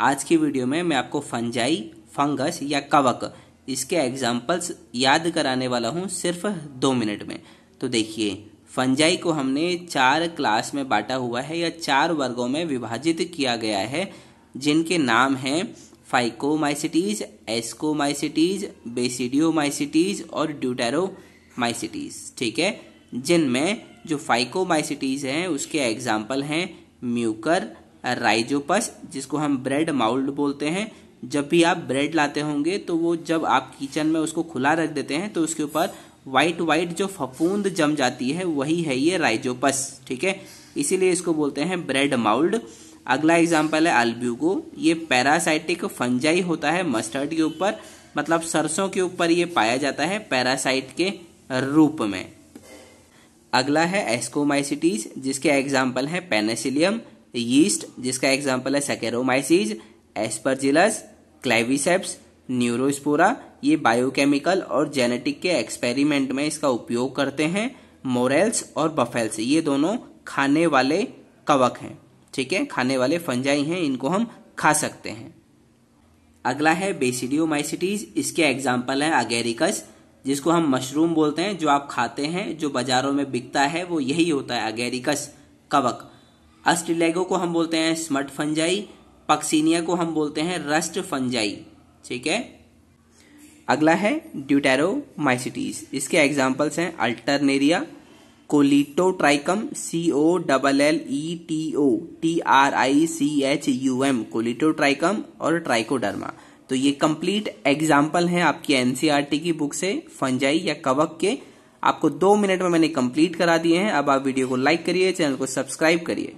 आज की वीडियो में मैं आपको फंजाई फंगस या कवक इसके एग्जाम्पल्स याद कराने वाला हूँ सिर्फ दो मिनट में तो देखिए फंजाई को हमने चार क्लास में बांटा हुआ है या चार वर्गों में विभाजित किया गया है जिनके नाम हैं फाइकोमाइसिटीज एस्कोमाइसिटीज बेसिडियोमाइसिटीज और ड्यूटेरोमाइसिटीज ठीक है जिनमें जो फाइकोमाइसिटीज हैं उसके एग्जाम्पल हैं म्यूकर राइजोपस जिसको हम ब्रेड माउल्ड बोलते हैं जब भी आप ब्रेड लाते होंगे तो वो जब आप किचन में उसको खुला रख देते हैं तो उसके ऊपर वाइट वाइट जो फफूंद जम जाती है वही है ये राइजोपस ठीक है इसीलिए इसको बोलते हैं ब्रेड माउल्ड अगला एग्जाम्पल है अल्ब्यूगो ये पैरासाइटिक फंजाई होता है मस्टर्ड के ऊपर मतलब सरसों के ऊपर ये पाया जाता है पैरासाइट के रूप में अगला है एस्कोमाइसिटीज जिसके एग्जाम्पल हैं पेनेसिलियम यीस्ट जिसका एग्जाम्पल है सेकेरोमाइसिस एस्परजिलस क्लाइविसेप्स न्यूरोस्पोरा ये बायोकेमिकल और जेनेटिक के एक्सपेरिमेंट में इसका उपयोग करते हैं मोरेल्स और बफेल्स ये दोनों खाने वाले कवक हैं ठीक है खाने वाले फंजाई हैं इनको हम खा सकते हैं अगला है बेसिडियोमाइसिटीज इसके एग्जाम्पल है अगेरिकस जिसको हम मशरूम बोलते हैं जो आप खाते हैं जो बाजारों में बिकता है वो यही होता है अगेरिकस कवक अस्टिलेगो को हम बोलते हैं स्मट फंजाई पक्सीनिया को हम बोलते हैं रस्ट फंजाई ठीक है अगला है ड्यूटेरो माइसिटीज इसके एग्जाम्पल्स हैं Alternaria Colletotrichum C O double L E T O T R I C H U M Colletotrichum और ट्राइकोडर्मा तो ये कंप्लीट एग्जाम्पल हैं आपकी एनसीआरटी e की बुक से फंजाई या कवक के आपको दो मिनट में मैंने कंप्लीट करा दिए हैं अब आप वीडियो को लाइक करिए चैनल को सब्सक्राइब करिए